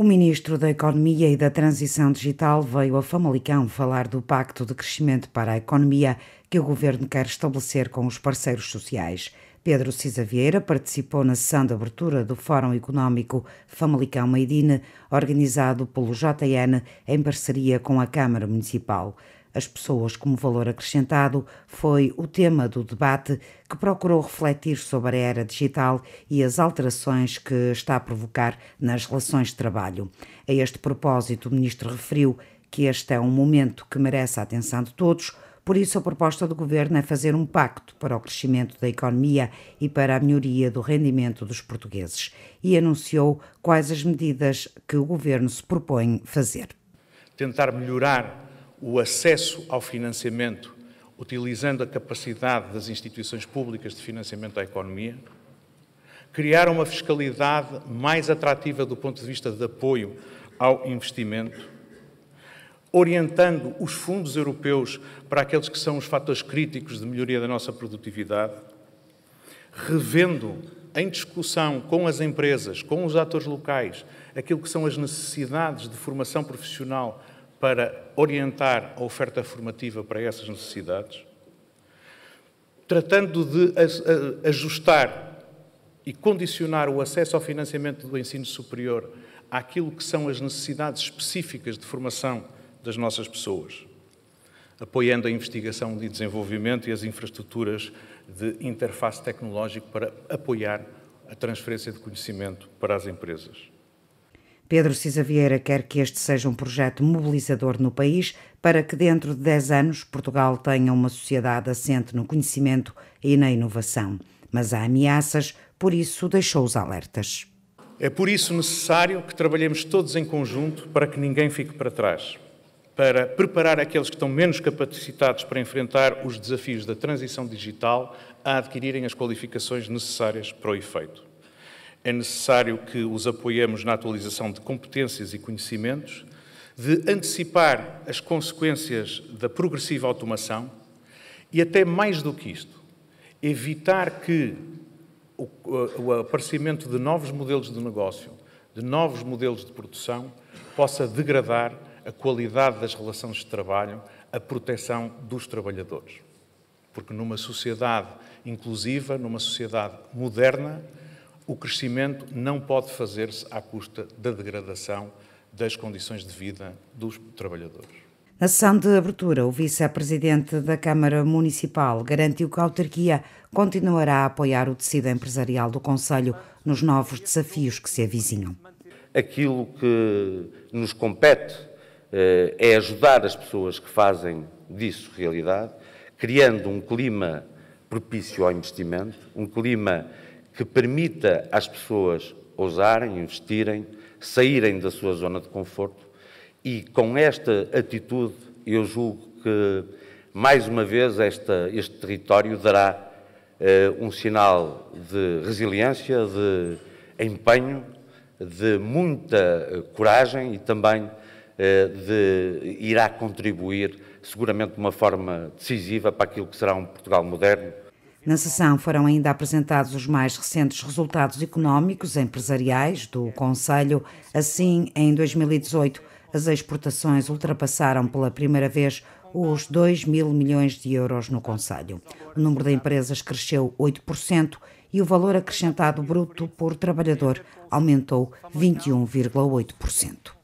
O ministro da Economia e da Transição Digital veio a Famalicão falar do Pacto de Crescimento para a Economia que o governo quer estabelecer com os parceiros sociais. Pedro Cisa Vieira participou na sessão de abertura do Fórum Económico Famalicão Maidine, organizado pelo JN em parceria com a Câmara Municipal as pessoas como valor acrescentado foi o tema do debate que procurou refletir sobre a era digital e as alterações que está a provocar nas relações de trabalho. A este propósito, o ministro referiu que este é um momento que merece a atenção de todos. Por isso, a proposta do governo é fazer um pacto para o crescimento da economia e para a melhoria do rendimento dos portugueses e anunciou quais as medidas que o governo se propõe fazer. Tentar melhorar o acesso ao financiamento, utilizando a capacidade das instituições públicas de financiamento à economia, criar uma fiscalidade mais atrativa do ponto de vista de apoio ao investimento, orientando os fundos europeus para aqueles que são os fatores críticos de melhoria da nossa produtividade, revendo em discussão com as empresas, com os atores locais, aquilo que são as necessidades de formação profissional para orientar a oferta formativa para essas necessidades, tratando de ajustar e condicionar o acesso ao financiamento do ensino superior àquilo que são as necessidades específicas de formação das nossas pessoas, apoiando a investigação e desenvolvimento e as infraestruturas de interface tecnológico para apoiar a transferência de conhecimento para as empresas. Pedro Cisa Vieira quer que este seja um projeto mobilizador no país para que dentro de 10 anos Portugal tenha uma sociedade assente no conhecimento e na inovação. Mas há ameaças, por isso deixou os alertas. É por isso necessário que trabalhemos todos em conjunto para que ninguém fique para trás, para preparar aqueles que estão menos capacitados para enfrentar os desafios da transição digital a adquirirem as qualificações necessárias para o efeito. É necessário que os apoiemos na atualização de competências e conhecimentos, de antecipar as consequências da progressiva automação e, até mais do que isto, evitar que o, o aparecimento de novos modelos de negócio, de novos modelos de produção, possa degradar a qualidade das relações de trabalho, a proteção dos trabalhadores. Porque numa sociedade inclusiva, numa sociedade moderna, o crescimento não pode fazer-se à custa da degradação das condições de vida dos trabalhadores. Na sessão de abertura, o vice-presidente da Câmara Municipal garantiu que a autarquia continuará a apoiar o tecido empresarial do Conselho nos novos desafios que se avizinham. Aquilo que nos compete eh, é ajudar as pessoas que fazem disso realidade, criando um clima propício ao investimento, um clima que permita às pessoas ousarem, investirem, saírem da sua zona de conforto e com esta atitude eu julgo que mais uma vez esta, este território dará eh, um sinal de resiliência, de empenho, de muita eh, coragem e também eh, de, irá contribuir seguramente de uma forma decisiva para aquilo que será um Portugal moderno, na sessão foram ainda apresentados os mais recentes resultados económicos empresariais do Conselho. Assim, em 2018, as exportações ultrapassaram pela primeira vez os 2 mil milhões de euros no Conselho. O número de empresas cresceu 8% e o valor acrescentado bruto por trabalhador aumentou 21,8%.